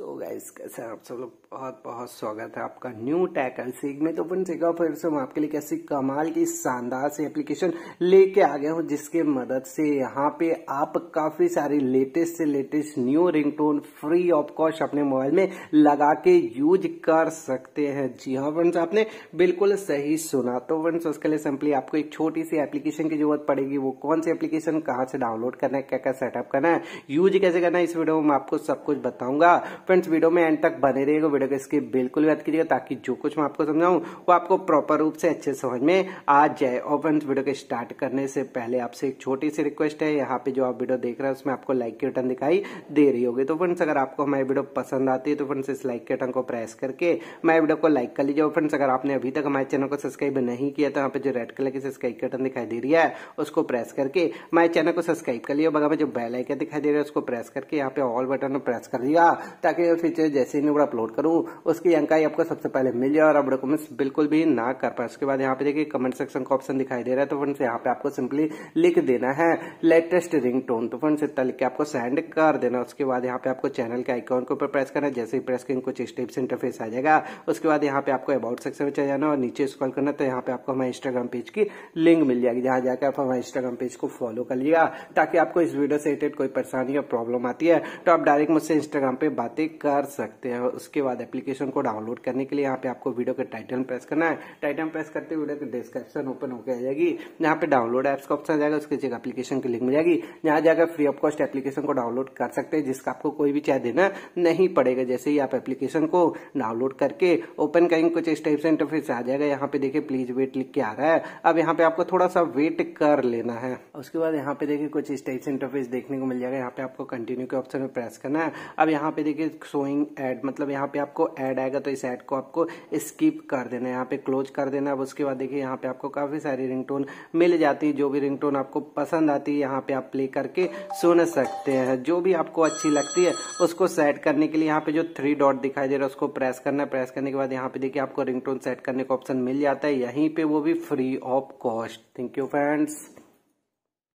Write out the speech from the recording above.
so guys कैसे आप सब लोग बहुत बहुत स्वागत है आपका न्यू टैक एंड सीग में तो अपन सीखा फिर से हम आपके लिए कैसी कमाल की शानदार सी एप्लीकेशन लेके आ गया हूँ जिसके मदद से यहाँ पे आप काफी सारी लेटेस्ट से latest new ringtone free of cost अपने मोबाइल में लगा के यूज कर सकते हैं जी हाँ फ्रेंड्स आपने बिल्कुल सही सुना तो फ्रेंड्स उसके लिए सिंपली आपको एक छोटी सी एप्लीकेशन की जरूरत पड़ेगी वो कौन सी एप्लीकेशन कहाँ से डाउनलोड करना है क्या क्या सेटअप करना है यूज कैसे करना है इस वीडियो में आपको सब कुछ बताऊंगा फ्रेंड्स वीडियो में एंड तक बने रहिएगा वीडियो को इसकी बिल्कुल याद कीजिएगा ताकि जो कुछ मैं आपको समझाऊं वो आपको प्रॉपर रूप से अच्छे समझ में आ जाए और फ्रेंड्स वीडियो के स्टार्ट करने से पहले आपसे एक छोटी सी रिक्वेस्ट है यहाँ पे जो आप वीडियो देख रहे हैं उसमें आपको लाइक के बटन दिखाई दे रही होगी तो फ्रेंड्स अगर आपको हमारी वीडियो पसंद आती है तो फ्रेंड्स इस लाइक के बटन को प्रेस करके मैं वीडियो को लाइक कर लीजिए और फ्रेंड्स अगर आपने अभी तक हमारे चैनल को सब्सक्राइब नहीं किया तो यहाँ पे जो रेड कलर की सब्सक्राइब के बटन दिखाई दे रही है उसको प्रेस करके हमारे चैनल को सब्सक्राइब कर लिया बगल में जो बेल आइकन दिखाई दे रहा है उसको प्रेस करके यहाँ पे ऑल बटन प्रेस कर दिया ताकि फीचर जैसे ही मैं अपलोड करूँ उसकी जानकारी आपको सबसे पहले मिल जाए और आप डॉक्यूमेंट्स बिल्कुल भी ना कर पाए उसके बाद यहाँ पे देखिए कमेंट सेक्शन का ऑप्शन दिखाई दे रहा है तो फ्रेंड्स यहाँ पे आपको सिंपली लिख देना है लेटेस्ट रिंग टोन तो फ्रेंड्स इतना लिख के आपको सेंड कर देना उसके बाद यहाँ पे आपको चैनल के आइकॉन के ऊपर प्रेस करना जैसे ही प्रेस करेंगे कुछ स्टेप्स इंटरफेस आ जाएगा उसके बाद यहाँ पे आपको अबाउट सेक्शन में चले जाना और नीचे स्क्रॉल करना तो यहाँ पे आपको हमारे इंस्टाग्राम पेज की लिंक मिल जाएगी जहाँ जाकर आप हमारे इंस्टाग्राम पेज को फॉलो कर लिया ताकि आपको इस वीडियो से रिलेटेड कोई परेशानी और प्रॉब्लम आती है तो आप डायरेक्ट मुझसे इंस्टाग्राम पे बातें बातें कर सकते हैं उसके बाद एप्लीकेशन को डाउनलोड करने के लिए यहाँ पे आपको वीडियो के टाइटल प्रेस करना है टाइटल प्रेस करते वीडियो की डिस्क्रिप्शन ओपन होकर आ जाएगी यहाँ पे डाउनलोड एप्स का ऑप्शन जाएगा उसके जगह एप्लीकेशन की लिंक मिल जाएगी यहाँ जाकर फ्री ऑफ कॉस्ट एप्लीकेशन को डाउनलोड कर सकते हैं जिसका आपको कोई भी चाहे देना नहीं पड़ेगा जैसे ही आप एप्लीकेशन को डाउनलोड करके ओपन करेंगे कुछ इस टाइप से इंटरफेस आ जाएगा यहाँ पे देखिए प्लीज वेट लिख के आ रहा है अब यहाँ पे आपको थोड़ा सा वेट कर लेना है उसके बाद यहाँ पे देखिए कुछ इस टाइप से इंटरफेस देखने को मिल जाएगा यहाँ पे आपको कंटिन्यू के ऑप्शन में प्रेस करना है अब यहाँ पे देखिए शोइंग एड मतलब यहाँ पे आपको एड आएगा तो इस एड को आपको स्किप कर देना है यहाँ पे क्लोज कर देना है अब उसके बाद देखिए यहाँ पे आपको काफ़ी सारी रिंगटोन मिल जाती है जो भी रिंगटोन आपको पसंद आती है यहाँ पे आप प्ले करके सुन सकते हैं जो भी आपको अच्छी लगती है उसको सेट करने के लिए यहाँ पे जो थ्री डॉट दिखाई दे रहा है उसको प्रेस करना है प्रेस करने के बाद यहाँ पे देखिए आपको रिंगटोन सेट करने का ऑप्शन मिल जाता है यहीं पे वो भी free of cost thank you friends